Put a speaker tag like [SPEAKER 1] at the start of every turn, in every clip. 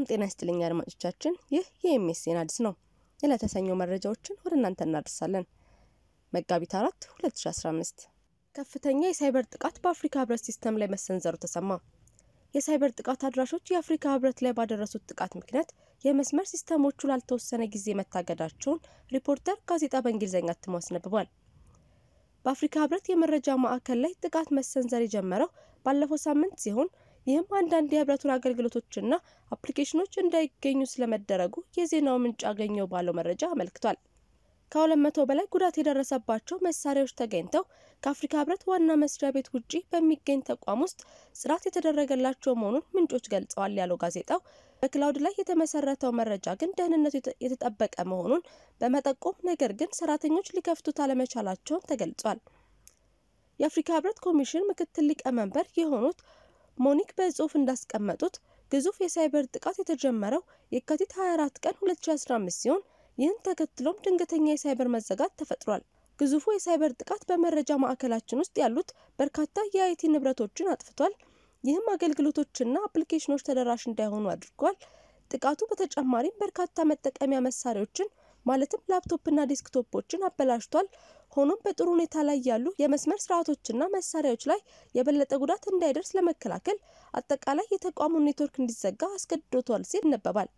[SPEAKER 1] ሰላም ጤና ይስጥልኝ አድማጮቻችን፣ ይህ የኤምኤስኤን አዲስ ነው። የለተሰኘው መረጃዎችን ወደ እናንተ እናደርሳለን። መጋቢት 4 2015 ከፍተኛ የሳይበር ጥቃት በአፍሪካ ህብረት ሲስተም ላይ መሰንዘሩ ተሰማ። የሳይበር ጥቃት አድራሾች የአፍሪካ ህብረት ላይ ባደረሱት ጥቃት ምክንያት የመስመር ሲስተሞቹ ላልተወሰነ ጊዜ መታገዳቸውን ሪፖርተር ጋዜጣ በእንግሊዝኛ እትሞ አስነብቧል። በአፍሪካ ህብረት የመረጃ ማዕከል ላይ ጥቃት መሰንዘር የጀመረው ባለፈው ሳምንት ሲሆን ይህም አንዳንድ የህብረቱን አገልግሎቶችና አፕሊኬሽኖች እንዳይገኙ ስለመደረጉ የዜናው ምንጭ ያገኘው ባለው መረጃ አመልክቷል። ከሁለት መቶ በላይ ጉዳት የደረሰባቸው መሳሪያዎች ተገኝተው ከአፍሪካ ህብረት ዋና መስሪያ ቤት ውጪ በሚገኝ ተቋም ውስጥ ጽራት የተደረገላቸው መሆኑን ምንጮች ገልጸዋል ያለው ጋዜጣው በክላውድ ላይ የተመሰረተው መረጃ ግን ደህንነቱ የተጠበቀ መሆኑን በመጠቆም ነገር ግን ሰራተኞች ሊከፍቱት አለመቻላቸውን ተገልጿል። የአፍሪካ ህብረት ኮሚሽን ምክትል ሊቀመንበር የሆኑት ሞኒክ በጽሁፍ እንዳስቀመጡት ግዙፍ የሳይበር ጥቃት የተጀመረው የካቲት 24 ቀን 2015 ሲሆን ይህን ተከትሎም ድንገተኛ የሳይበር መዘጋት ተፈጥሯል። ግዙፉ የሳይበር ጥቃት በመረጃ ማዕከላችን ውስጥ ያሉት በርካታ የአይቲ ንብረቶችን አጥፍቷል። ይህም አገልግሎቶችና አፕሊኬሽኖች ተደራሽ እንዳይሆኑ አድርጓል። ጥቃቱ በተጨማሪም በርካታ መጠቀሚያ መሳሪያዎችን ማለትም ላፕቶፕና ዴስክቶፖችን አበላሽቷል። ሆኖም በጥሩ ሁኔታ ላይ ያሉ የመስመር ስርዓቶችና መሳሪያዎች ላይ የበለጠ ጉዳት እንዳይደርስ ለመከላከል አጠቃላይ የተቋሙ ኔትወርክ እንዲዘጋ አስገድዶቷል ሲል ይነበባል።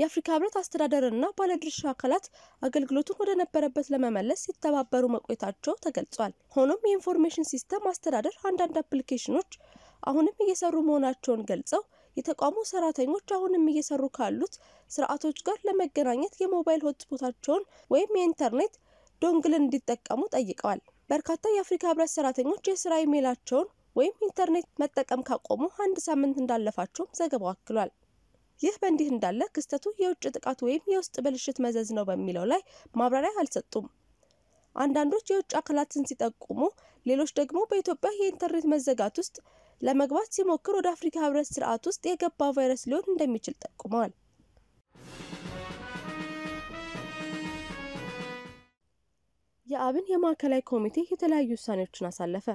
[SPEAKER 1] የአፍሪካ ህብረት አስተዳደርና ባለድርሻ አካላት አገልግሎቱን ወደ ነበረበት ለመመለስ ሲተባበሩ መቆየታቸው ተገልጿል። ሆኖም የኢንፎርሜሽን ሲስተም አስተዳደር አንዳንድ አፕሊኬሽኖች አሁንም እየሰሩ መሆናቸውን ገልጸው የተቋሙ ሰራተኞች አሁንም እየሰሩ ካሉት ስርዓቶች ጋር ለመገናኘት የሞባይል ሆትስፖታቸውን ወይም የኢንተርኔት ዶንግልን እንዲጠቀሙ ጠይቀዋል። በርካታ የአፍሪካ ህብረት ሰራተኞች የስራ ኢሜይላቸውን ወይም ኢንተርኔት መጠቀም ካቆሙ አንድ ሳምንት እንዳለፋቸውም ዘገባው አክሏል። ይህ በእንዲህ እንዳለ ክስተቱ የውጭ ጥቃት ወይም የውስጥ ብልሽት መዘዝ ነው በሚለው ላይ ማብራሪያ አልሰጡም። አንዳንዶች የውጭ አካላትን ሲጠቁሙ፣ ሌሎች ደግሞ በኢትዮጵያ የኢንተርኔት መዘጋት ውስጥ ለመግባት ሲሞክር ወደ አፍሪካ ህብረት ስርዓት ውስጥ የገባ ቫይረስ ሊሆን እንደሚችል ጠቁመዋል። የአብን የማዕከላዊ ኮሚቴ የተለያዩ ውሳኔዎችን አሳለፈ።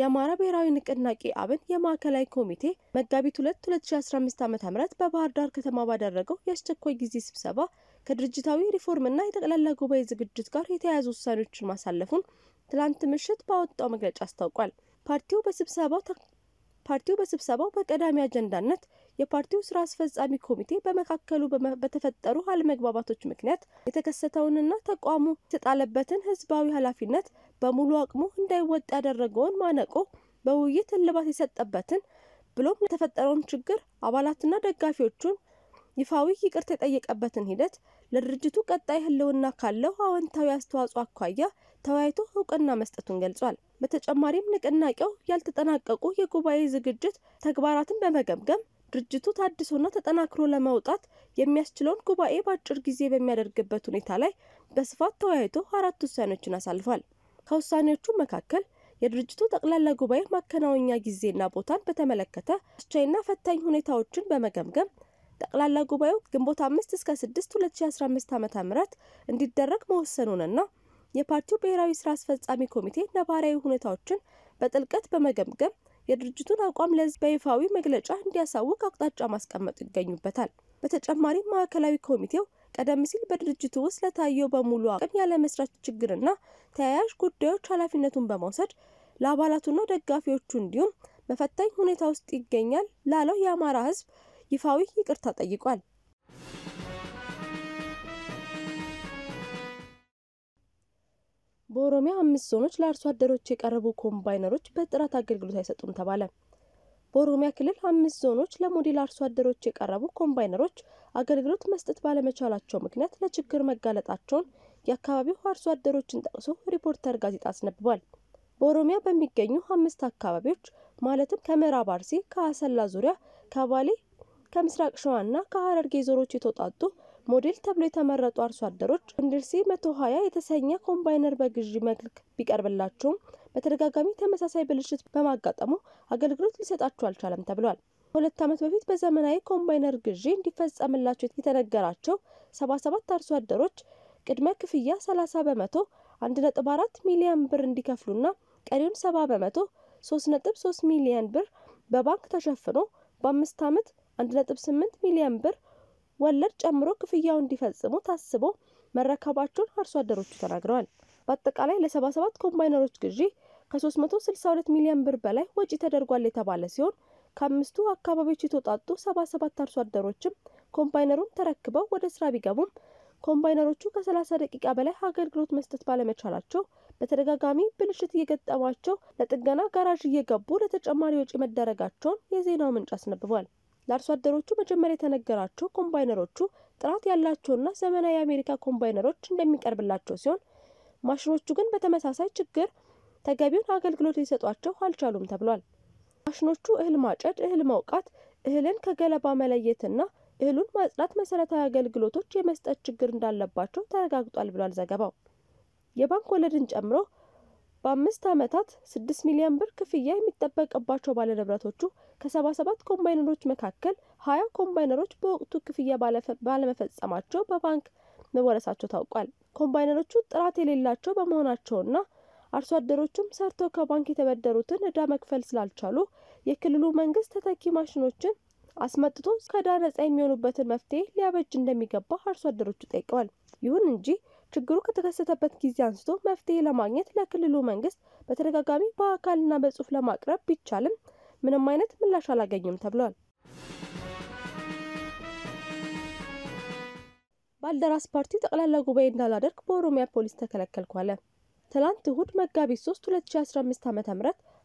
[SPEAKER 1] የአማራ ብሔራዊ ንቅናቄ አብን የማዕከላዊ ኮሚቴ መጋቢት 2 2015 ዓ.ም በባህር ዳር ከተማ ባደረገው የአስቸኳይ ጊዜ ስብሰባ ከድርጅታዊ ሪፎርምና የጠቅላላ ጉባኤ ዝግጅት ጋር የተያያዙ ውሳኔዎችን ማሳለፉን ትላንት ምሽት ባወጣው መግለጫ አስታውቋል። ፓርቲው በስብሰባው ፓርቲው በስብሰባው በቀዳሚ አጀንዳነት የፓርቲው ስራ አስፈጻሚ ኮሚቴ በመካከሉ በተፈጠሩ አለመግባባቶች ምክንያት የተከሰተውንና ተቋሙ የተጣለበትን ህዝባዊ ኃላፊነት በሙሉ አቅሙ እንዳይወጣ ያደረገውን ማነቆ በውይይት እልባት የሰጠበትን ብሎም የተፈጠረውን ችግር አባላትና ደጋፊዎቹን ይፋዊ ይቅርታ የጠየቀበትን ሂደት ለድርጅቱ ቀጣይ ህልውና ካለው አዎንታዊ አስተዋጽኦ አኳያ ተወያይቶ እውቅና መስጠቱን ገልጿል። በተጨማሪም ንቅናቄው ያልተጠናቀቁ የጉባኤ ዝግጅት ተግባራትን በመገምገም ድርጅቱ ታድሶና ተጠናክሮ ለመውጣት የሚያስችለውን ጉባኤ በአጭር ጊዜ በሚያደርግበት ሁኔታ ላይ በስፋት ተወያይቶ አራት ውሳኔዎችን አሳልፏል። ከውሳኔዎቹ መካከል የድርጅቱ ጠቅላላ ጉባኤ ማከናወኛ ጊዜና ቦታን በተመለከተ አስቻይና ፈታኝ ሁኔታዎችን በመገምገም ጠቅላላ ጉባኤው ግንቦት አምስት እስከ ስድስት ሁለት ሺ አስራ አምስት ዓመተ ምህረት እንዲደረግ መወሰኑንና የፓርቲው ብሔራዊ ስራ አስፈጻሚ ኮሚቴ ነባራዊ ሁኔታዎችን በጥልቀት በመገምገም የድርጅቱን አቋም ለህዝብ በይፋዊ መግለጫ እንዲያሳውቅ አቅጣጫ ማስቀመጡ ይገኙበታል። በተጨማሪም ማዕከላዊ ኮሚቴው ቀደም ሲል በድርጅቱ ውስጥ ለታየው በሙሉ አቅም ያለመስራት ችግርና ተያያዥ ጉዳዮች ኃላፊነቱን በመውሰድ ለአባላቱና ደጋፊዎቹ እንዲሁም መፈታኝ ሁኔታ ውስጥ ይገኛል ላለው የአማራ ህዝብ ይፋዊ ይቅርታ ጠይቋል። በኦሮሚያ አምስት ዞኖች ለአርሶ አደሮች የቀረቡ ኮምባይነሮች በጥራት አገልግሎት አይሰጡም ተባለ። በኦሮሚያ ክልል አምስት ዞኖች ለሞዴል አርሶ አደሮች የቀረቡ ኮምባይነሮች አገልግሎት መስጠት ባለመቻላቸው ምክንያት ለችግር መጋለጣቸውን የአካባቢው አርሶ አደሮችን ጠቅሶ ሪፖርተር ጋዜጣ አስነብቧል። በኦሮሚያ በሚገኙ አምስት አካባቢዎች ማለትም ከምዕራብ አርሲ፣ ከአሰላ ዙሪያ፣ ከባሌ፣ ከምስራቅ ሸዋና ከሀረርጌ ዞኖች የተውጣጡ ሞዴል ተብሎ የተመረጡ አርሶ አደሮች ወንድርሴ 120 የተሰኘ ኮምባይነር በግዢ መልክ ቢቀርብላቸውም በተደጋጋሚ ተመሳሳይ ብልሽት በማጋጠሙ አገልግሎት ሊሰጣቸው አልቻለም ተብሏል። ከሁለት ዓመት በፊት በዘመናዊ ኮምባይነር ግዢ እንዲፈጸምላቸው የተነገራቸው 77 አርሶ አደሮች ቅድመ ክፍያ 30 በመቶ 1.4 ሚሊዮን ብር እንዲከፍሉና ቀሪውን 70 በመቶ 3.3 ሚሊዮን ብር በባንክ ተሸፍኖ በአምስት ዓመት 1.8 ሚሊዮን ብር ወለድ ጨምሮ ክፍያው እንዲፈጽሙ ታስቦ መረከባቸውን አርሶ አደሮቹ ተናግረዋል። በአጠቃላይ ለ77 ኮምባይነሮች ግዢ ከ362 ሚሊዮን ብር በላይ ወጪ ተደርጓል የተባለ ሲሆን ከአምስቱ አካባቢዎች የተውጣጡ 77 አርሶ አደሮችም ኮምባይነሩን ተረክበው ወደ ስራ ቢገቡም ኮምባይነሮቹ ከ30 ደቂቃ በላይ አገልግሎት መስጠት ባለመቻላቸው በተደጋጋሚ ብልሽት እየገጠማቸው ለጥገና ጋራዥ እየገቡ ለተጨማሪ ወጪ መደረጋቸውን የዜናው ምንጭ አስነብቧል። ለአርሶ አደሮቹ መጀመሪያ የተነገራቸው ኮምባይነሮቹ ጥራት ያላቸውና ዘመናዊ የአሜሪካ ኮምባይነሮች እንደሚቀርብላቸው ሲሆን ማሽኖቹ ግን በተመሳሳይ ችግር ተገቢውን አገልግሎት ሊሰጧቸው አልቻሉም ተብሏል። ማሽኖቹ እህል ማጨድ፣ እህል መውቃት፣ እህልን ከገለባ መለየትና እህሉን ማጽዳት መሰረታዊ አገልግሎቶች የመስጠት ችግር እንዳለባቸው ተረጋግጧል ብሏል ዘገባው። የባንክ ወለድን ጨምሮ በአምስት ዓመታት ስድስት ሚሊዮን ብር ክፍያ የሚጠበቅባቸው ባለንብረቶቹ ከሰባ ሰባት ኮምባይነሮች መካከል ሀያ ኮምባይነሮች በወቅቱ ክፍያ ባለመፈጸማቸው በባንክ መወረሳቸው ታውቋል። ኮምባይነሮቹ ጥራት የሌላቸው በመሆናቸውና አርሶ አደሮቹም ሰርተው ከባንክ የተበደሩትን እዳ መክፈል ስላልቻሉ የክልሉ መንግስት ተተኪ ማሽኖችን አስመጥቶ ከዕዳ ነጻ የሚሆኑበትን መፍትሄ ሊያበጅ እንደሚገባ አርሶ አደሮቹ ጠይቀዋል። ይሁን እንጂ ችግሩ ከተከሰተበት ጊዜ አንስቶ መፍትሄ ለማግኘት ለክልሉ መንግስት በተደጋጋሚ በአካልና በጽሁፍ ለማቅረብ ቢቻልም ምንም አይነት ምላሽ አላገኝም ተብሏል። ባልደራስ ፓርቲ ጠቅላላ ጉባኤ እንዳላደርግ በኦሮሚያ ፖሊስ ተከለከልኩ አለ። ትላንት እሁድ መጋቢት 3 2015 ዓ.ም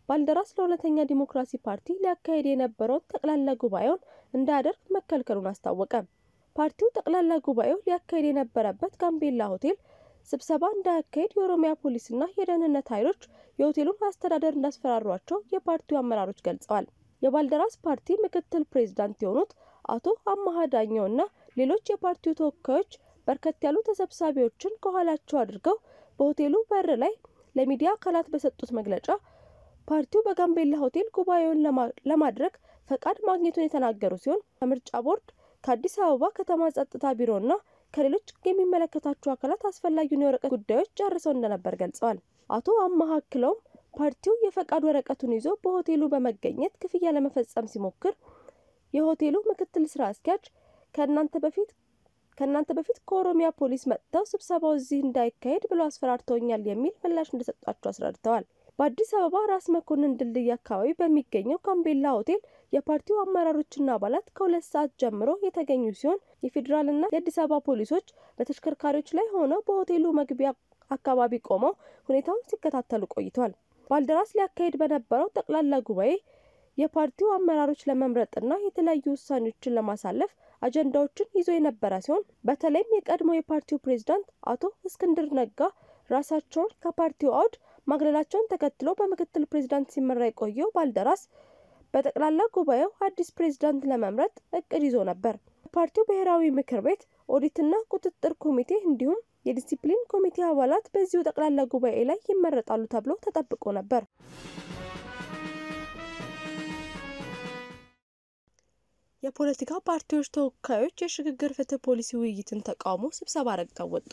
[SPEAKER 1] ባልደራስ ለእውነተኛ ዲሞክራሲ ፓርቲ ሊያካሄድ የነበረውን ጠቅላላ ጉባኤውን እንዳያደርግ መከልከሉን አስታወቀ። ፓርቲው ጠቅላላ ጉባኤው ሊያካሄድ የነበረበት ጋምቤላ ሆቴል ስብሰባ እንዳያካሄድ የኦሮሚያ ፖሊስና የደህንነት ኃይሎች የሆቴሉን አስተዳደር እንዳስፈራሯቸው የፓርቲው አመራሮች ገልጸዋል። የባልደራስ ፓርቲ ምክትል ፕሬዚዳንት የሆኑት አቶ አማሃ ዳኘውና ሌሎች የፓርቲው ተወካዮች በርከት ያሉ ተሰብሳቢዎችን ከኋላቸው አድርገው በሆቴሉ በር ላይ ለሚዲያ አካላት በሰጡት መግለጫ ፓርቲው በጋምቤላ ሆቴል ጉባኤውን ለማድረግ ፈቃድ ማግኘቱን የተናገሩ ሲሆን ከምርጫ ቦርድ ከአዲስ አበባ ከተማ ጸጥታ ቢሮና ከሌሎች የሚመለከታቸው አካላት አስፈላጊውን የወረቀት ጉዳዮች ጨርሰው እንደነበር ገልጸዋል። አቶ አማሀ ፓርቲው የፈቃድ ወረቀቱን ይዞ በሆቴሉ በመገኘት ክፍያ ለመፈጸም ሲሞክር የሆቴሉ ምክትል ስራ አስኪያጅ ከእናንተ በፊት ከእናንተ በፊት ከኦሮሚያ ፖሊስ መጥተው ስብሰባው እዚህ እንዳይካሄድ ብለው አስፈራርተውኛል የሚል ምላሽ እንደሰጧቸው አስረድተዋል። በአዲስ አበባ ራስ መኮንን ድልድይ አካባቢ በሚገኘው ካምቤላ ሆቴል የፓርቲው አመራሮችና አባላት ከሁለት ሰዓት ጀምሮ የተገኙ ሲሆን የፌዴራልና የአዲስ አበባ ፖሊሶች በተሽከርካሪዎች ላይ ሆነው በሆቴሉ መግቢያ አካባቢ ቆመው ሁኔታውን ሲከታተሉ ቆይቷል። ባልደራስ ሊያካሄድ በነበረው ጠቅላላ ጉባኤ የፓርቲው አመራሮች ለመምረጥና የተለያዩ ውሳኔዎችን ለማሳለፍ አጀንዳዎችን ይዞ የነበረ ሲሆን በተለይም የቀድሞ የፓርቲው ፕሬዝዳንት አቶ እስክንድር ነጋ ራሳቸውን ከፓርቲው አውድ ማግለላቸውን ተከትሎ በምክትል ፕሬዚዳንት ሲመራ የቆየው ባልደራስ በጠቅላላ ጉባኤው አዲስ ፕሬዚዳንት ለመምረጥ እቅድ ይዞ ነበር። ፓርቲው ብሔራዊ ምክር ቤት ኦዲትና ቁጥጥር ኮሚቴ እንዲሁም የዲሲፕሊን ኮሚቴ አባላት በዚሁ ጠቅላላ ጉባኤ ላይ ይመረጣሉ ተብሎ ተጠብቆ ነበር። የፖለቲካ ፓርቲዎች ተወካዮች የሽግግር ፍትህ ፖሊሲ ውይይትን ተቃውሞ ስብሰባ ረግጠው ወጡ።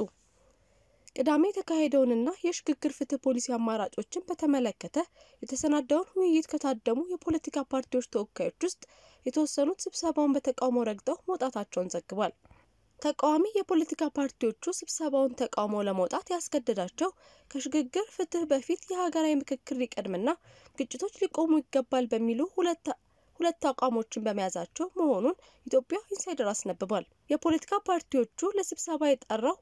[SPEAKER 1] ቅዳሜ የተካሄደውንና የሽግግር ፍትህ ፖሊሲ አማራጮችን በተመለከተ የተሰናዳውን ውይይት ከታደሙ የፖለቲካ ፓርቲዎች ተወካዮች ውስጥ የተወሰኑት ስብሰባውን በተቃውሞ ረግጠው መውጣታቸውን ዘግቧል። ተቃዋሚ የፖለቲካ ፓርቲዎቹ ስብሰባውን ተቃውሞ ለመውጣት ያስገደዳቸው ከሽግግር ፍትህ በፊት የሀገራዊ ምክክር ሊቀድምና ግጭቶች ሊቆሙ ይገባል በሚሉ ሁለት ሁለት አቋሞችን በመያዛቸው መሆኑን ኢትዮጵያ ኢንሳይደር አስነብቧል። የፖለቲካ ፓርቲዎቹ ለስብሰባ የጠራው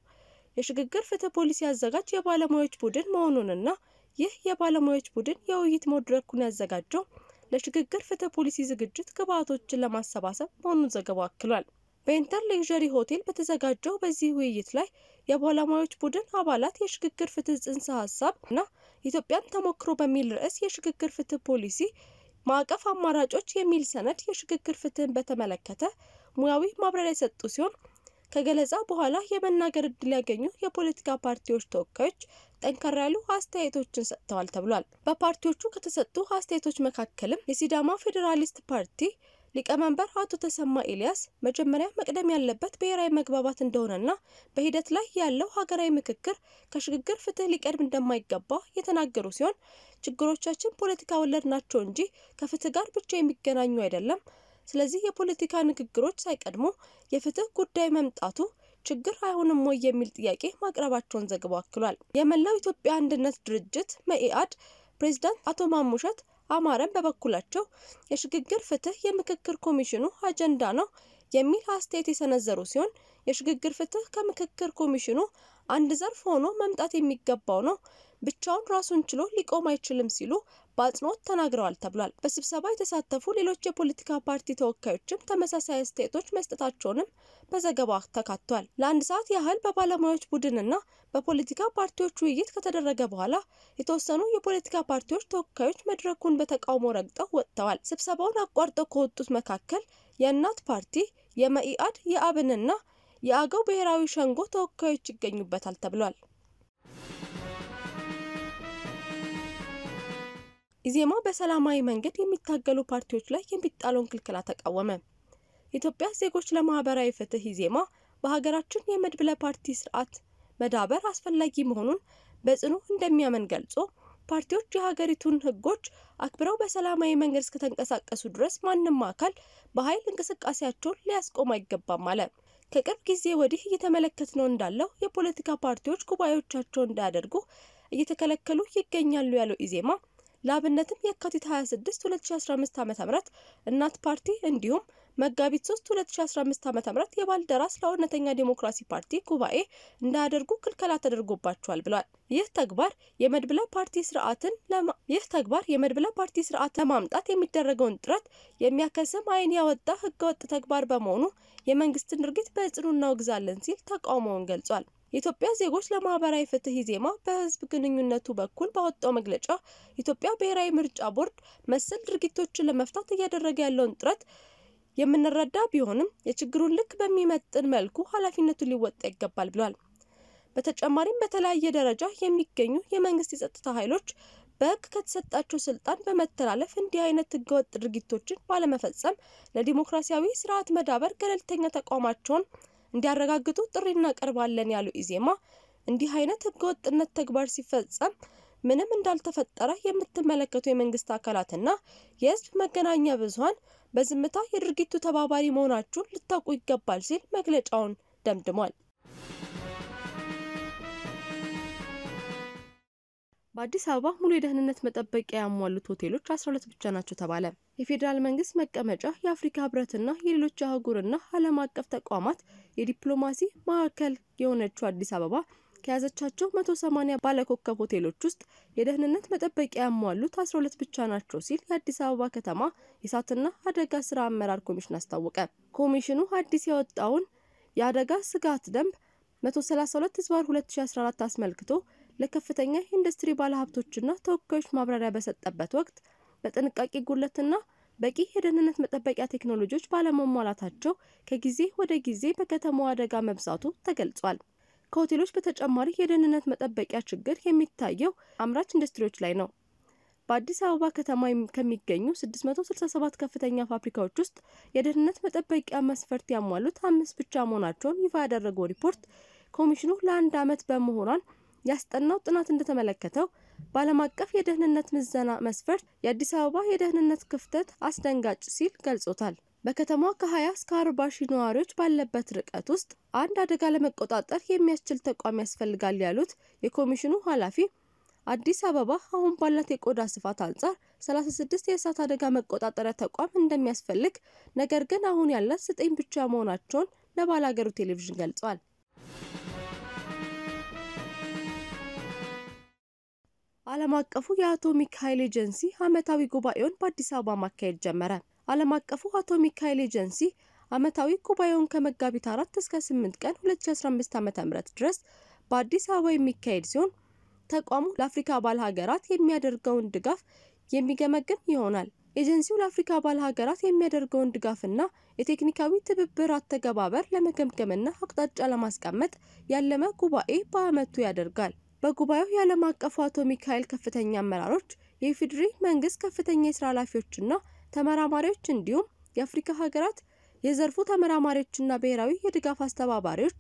[SPEAKER 1] የሽግግር ፍትህ ፖሊሲ አዘጋጅ የባለሙያዎች ቡድን መሆኑንና ይህ የባለሙያዎች ቡድን የውይይት መድረኩን ያዘጋጀው ለሽግግር ፍትህ ፖሊሲ ዝግጅት ግብዓቶችን ለማሰባሰብ መሆኑን ዘገባው አክሏል። በኢንተር ሌክዠሪ ሆቴል በተዘጋጀው በዚህ ውይይት ላይ የባለሙያዎች ቡድን አባላት የሽግግር ፍትህ ጽንሰ ሀሳብ እና ኢትዮጵያን ተሞክሮ በሚል ርዕስ የሽግግር ፍትህ ፖሊሲ ማዕቀፍ አማራጮች የሚል ሰነድ የሽግግር ፍትህን በተመለከተ ሙያዊ ማብራሪያ የሰጡ ሲሆን ከገለጻ በኋላ የመናገር እድል ያገኙ የፖለቲካ ፓርቲዎች ተወካዮች ጠንከር ያሉ አስተያየቶችን ሰጥተዋል ተብሏል። በፓርቲዎቹ ከተሰጡ አስተያየቶች መካከልም የሲዳማ ፌዴራሊስት ፓርቲ ሊቀመንበር አቶ ተሰማ ኤልያስ መጀመሪያ መቅደም ያለበት ብሔራዊ መግባባት እንደሆነና በሂደት ላይ ያለው ሀገራዊ ምክክር ከሽግግር ፍትህ ሊቀድም እንደማይገባ የተናገሩ ሲሆን ችግሮቻችን ፖለቲካ ወለድ ናቸው እንጂ ከፍትህ ጋር ብቻ የሚገናኙ አይደለም ስለዚህ የፖለቲካ ንግግሮች ሳይቀድሙ የፍትህ ጉዳይ መምጣቱ ችግር አይሆንም ወይ የሚል ጥያቄ ማቅረባቸውን ዘግቦ አክሏል። የመላው ኢትዮጵያ አንድነት ድርጅት መኢአድ ፕሬዚዳንት አቶ ማሙሸት አማረን በበኩላቸው የሽግግር ፍትህ የምክክር ኮሚሽኑ አጀንዳ ነው የሚል አስተያየት የሰነዘሩ ሲሆን የሽግግር ፍትህ ከምክክር ኮሚሽኑ አንድ ዘርፍ ሆኖ መምጣት የሚገባው ነው፣ ብቻውን ራሱን ችሎ ሊቆም አይችልም ሲሉ በአጽንኦት ተናግረዋል ተብሏል። በስብሰባ የተሳተፉ ሌሎች የፖለቲካ ፓርቲ ተወካዮችም ተመሳሳይ አስተያየቶች መስጠታቸውንም በዘገባ ተካቷል። ለአንድ ሰዓት ያህል በባለሙያዎች ቡድንና በፖለቲካ ፓርቲዎች ውይይት ከተደረገ በኋላ የተወሰኑ የፖለቲካ ፓርቲዎች ተወካዮች መድረኩን በተቃውሞ ረግጠው ወጥተዋል። ስብሰባውን አቋርጠው ከወጡት መካከል የእናት ፓርቲ የመኢአድ የአብንና የአገው ብሔራዊ ሸንጎ ተወካዮች ይገኙበታል ተብሏል። ኢዜማ በሰላማዊ መንገድ የሚታገሉ ፓርቲዎች ላይ የሚጣለውን ክልክላ ተቃወመ። የኢትዮጵያ ዜጎች ለማህበራዊ ፍትህ ኢዜማ በሀገራችን የመድብለ ፓርቲ ስርዓት መዳበር አስፈላጊ መሆኑን በጽኑ እንደሚያምን ገልጾ ፓርቲዎች የሀገሪቱን ህጎች አክብረው በሰላማዊ መንገድ እስከተንቀሳቀሱ ድረስ ማንም አካል በኃይል እንቅስቃሴያቸውን ሊያስቆም አይገባም አለ። ከቅርብ ጊዜ ወዲህ እየተመለከት ነው እንዳለው የፖለቲካ ፓርቲዎች ጉባኤዎቻቸው እንዳያደርጉ እየተከለከሉ ይገኛሉ ያለው ኢዜማ ለአብነትም የካቲት 26 2015 ዓ ም እናት ፓርቲ እንዲሁም መጋቢት 3 2015 ዓ.ም የባልደራስ ለእውነተኛ ዴሞክራሲ ፓርቲ ጉባኤ እንዳያደርጉ ክልከላ ተደርጎባቸዋል ብሏል። ይህ ተግባር የመድብለ ፓርቲ ስርዓትን ይህ ተግባር የመድብለ ፓርቲ ስርዓት ለማምጣት የሚደረገውን ጥረት የሚያከስም ዓይን ያወጣ ህገወጥ ተግባር በመሆኑ የመንግስትን ድርጊት በጽኑ እናወግዛለን ሲል ተቃውሞውን ገልጿል። የኢትዮጵያ ዜጎች ለማህበራዊ ፍትህ ኢዜማ በህዝብ ግንኙነቱ በኩል ባወጣው መግለጫ ኢትዮጵያ ብሔራዊ ምርጫ ቦርድ መሰል ድርጊቶችን ለመፍታት እያደረገ ያለውን ጥረት የምንረዳ ቢሆንም የችግሩን ልክ በሚመጥን መልኩ ኃላፊነቱን ሊወጣ ይገባል ብሏል። በተጨማሪም በተለያየ ደረጃ የሚገኙ የመንግስት የጸጥታ ኃይሎች በህግ ከተሰጣቸው ስልጣን በመተላለፍ እንዲህ አይነት ህገወጥ ድርጊቶችን ባለመፈጸም ለዲሞክራሲያዊ ስርዓት መዳበር ገለልተኛ ተቋማቸውን እንዲያረጋግጡ ጥሪ እናቀርባለን ያለው ኢዜማ እንዲህ አይነት ህገወጥነት ተግባር ሲፈጸም ምንም እንዳልተፈጠረ የምትመለከቱ የመንግስት አካላትና የህዝብ መገናኛ ብዙሀን በዝምታ የድርጊቱ ተባባሪ መሆናችሁን ልታውቁ ይገባል ሲል መግለጫውን ደምድሟል። በአዲስ አበባ ሙሉ የደህንነት መጠበቂያ ያሟሉት ሆቴሎች 12 ብቻ ናቸው ተባለ። የፌዴራል መንግስት መቀመጫ የአፍሪካ ህብረትና የሌሎች አህጉርና ዓለም አቀፍ ተቋማት የዲፕሎማሲ ማዕከል የሆነችው አዲስ አበባ ከያዘቻቸው 180 ባለኮከብ ሆቴሎች ውስጥ የደህንነት መጠበቂያ ያሟሉት 12 ብቻ ናቸው ሲል የአዲስ አበባ ከተማ የእሳትና አደጋ ስራ አመራር ኮሚሽን አስታወቀ። ኮሚሽኑ አዲስ ያወጣውን የአደጋ ስጋት ደንብ 132 ህዝባር 2014 አስመልክቶ ለከፍተኛ ኢንዱስትሪ ባለሀብቶችና ተወካዮች ማብራሪያ በሰጠበት ወቅት በጥንቃቄ ጉለትና በቂ የደህንነት መጠበቂያ ቴክኖሎጂዎች ባለመሟላታቸው ከጊዜ ወደ ጊዜ በከተማው አደጋ መብዛቱ ተገልጿል። ከሆቴሎች በተጨማሪ የደህንነት መጠበቂያ ችግር የሚታየው አምራች ኢንዱስትሪዎች ላይ ነው። በአዲስ አበባ ከተማ ከሚገኙ 667 ከፍተኛ ፋብሪካዎች ውስጥ የደህንነት መጠበቂያ መስፈርት ያሟሉት አምስት ብቻ መሆናቸውን ይፋ ያደረገው ሪፖርት ኮሚሽኑ ለአንድ ዓመት በመሆኗን ያስጠናው ጥናት እንደተመለከተው በዓለም አቀፍ የደህንነት ምዘና መስፈርት የአዲስ አበባ የደህንነት ክፍተት አስደንጋጭ ሲል ገልጾታል። በከተማዋ ከ20 እስከ 40 ሺህ ነዋሪዎች ባለበት ርቀት ውስጥ አንድ አደጋ ለመቆጣጠር የሚያስችል ተቋም ያስፈልጋል ያሉት የኮሚሽኑ ኃላፊ አዲስ አበባ አሁን ባላት የቆዳ ስፋት አንጻር 36 የእሳት አደጋ መቆጣጠሪያ ተቋም እንደሚያስፈልግ፣ ነገር ግን አሁን ያላት ዘጠኝ ብቻ መሆናቸውን ለባላገሩ ቴሌቪዥን ገልጿል። ዓለም አቀፉ የአቶሚክ ኃይል ኤጀንሲ ዓመታዊ ጉባኤውን በአዲስ አበባ ማካሄድ ጀመረ። ዓለም አቀፉ አቶ ሚካኤል ኤጀንሲ ዓመታዊ ጉባኤውን ከመጋቢት 4 እስከ 8 ቀን 2015 ዓ.ም ድረስ በአዲስ አበባ የሚካሄድ ሲሆን ተቋሙ ለአፍሪካ አባል ሀገራት የሚያደርገውን ድጋፍ የሚገመግም ይሆናል። ኤጀንሲው ለአፍሪካ አባል ሀገራት የሚያደርገውን ድጋፍና የቴክኒካዊ ትብብር አተገባበር ለመገምገምና አቅጣጫ ለማስቀመጥ ያለመ ጉባኤ በዓመቱ ያደርጋል። በጉባኤው የዓለም አቀፉ አቶሚክ ኃይል ከፍተኛ አመራሮች፣ የኢፌዴሪ መንግስት ከፍተኛ የስራ ኃላፊዎችና ተመራማሪዎች እንዲሁም የአፍሪካ ሀገራት የዘርፉ ተመራማሪዎችና ብሔራዊ የድጋፍ አስተባባሪዎች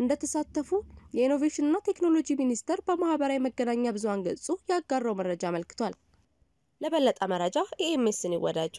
[SPEAKER 1] እንደተሳተፉ የኢኖቬሽንና ቴክኖሎጂ ሚኒስቴር በማህበራዊ መገናኛ ብዙሃን ገጹ ያጋራው መረጃ አመልክቷል። ለበለጠ መረጃ ኢኤምኤስን ይወዳጁ።